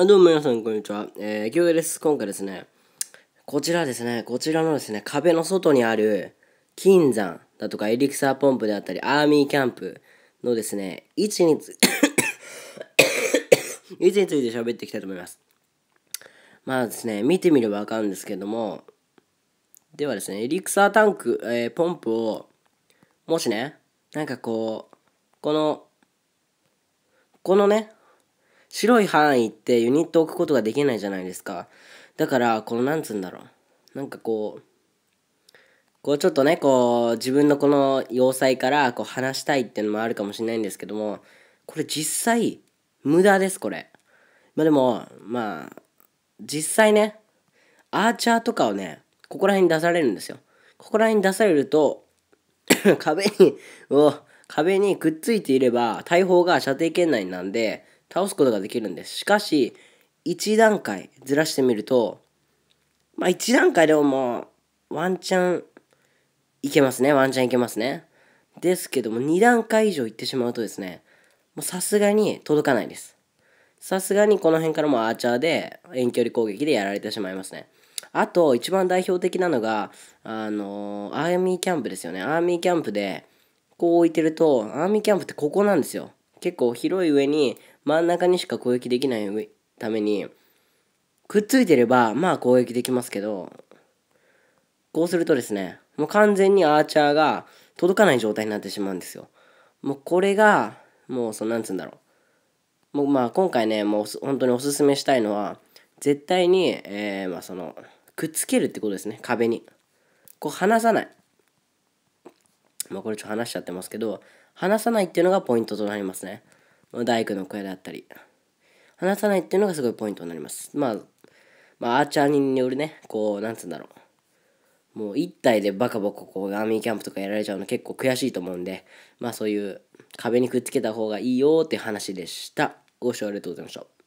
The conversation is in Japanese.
あどうも皆さん、こんにちは。えー、京です。今回ですね、こちらですね、こちらのですね、壁の外にある、金山だとか、エリクサーポンプであったり、アーミーキャンプのですね、位置につ、位置について喋っていきたいと思います。まあですね、見てみればわかるんですけども、ではですね、エリクサータンク、えー、ポンプを、もしね、なんかこう、この、このね、白い範囲ってユニット置くことができないじゃないですか。だから、このなんつうんだろう。なんかこう、こうちょっとね、こう自分のこの要塞からこう話したいっていうのもあるかもしれないんですけども、これ実際、無駄です、これ。まあでも、まあ、実際ね、アーチャーとかをね、ここら辺に出されるんですよ。ここら辺に出されると、壁に、壁にくっついていれば、大砲が射程圏内なんで、倒すことができるんです。しかし、1段階ずらしてみると、まあ1段階でももうワンチャンいけますね。ワンチャンいけますね。ですけども2段階以上いってしまうとですね、もうさすがに届かないです。さすがにこの辺からもアーチャーで遠距離攻撃でやられてしまいますね。あと一番代表的なのが、あのアーミーキャンプですよね。アーミーキャンプでこう置いてると、アーミーキャンプってここなんですよ。結構広い上に真ん中にしか攻撃できないためにくっついてればまあ攻撃できますけどこうするとですねもう完全にアーチャーが届かない状態になってしまうんですよもうこれがもうそのなんつうんだろうもうまあ今回ねもう本当におすすめしたいのは絶対に、えー、まあそのくっつけるってことですね壁にこう離さないまあこれちょっと話しちゃってますけど離さないっていうのがポイントとなりますね大工の声だったり、話さないっていうのがすごいポイントになります。まあ、まあ、アーチャーによるね、こう、なんつうんだろう。もう一体でバカバカこうアーミーキャンプとかやられちゃうの結構悔しいと思うんで、まあそういう壁にくっつけた方がいいよって話でした。ご視聴ありがとうございました。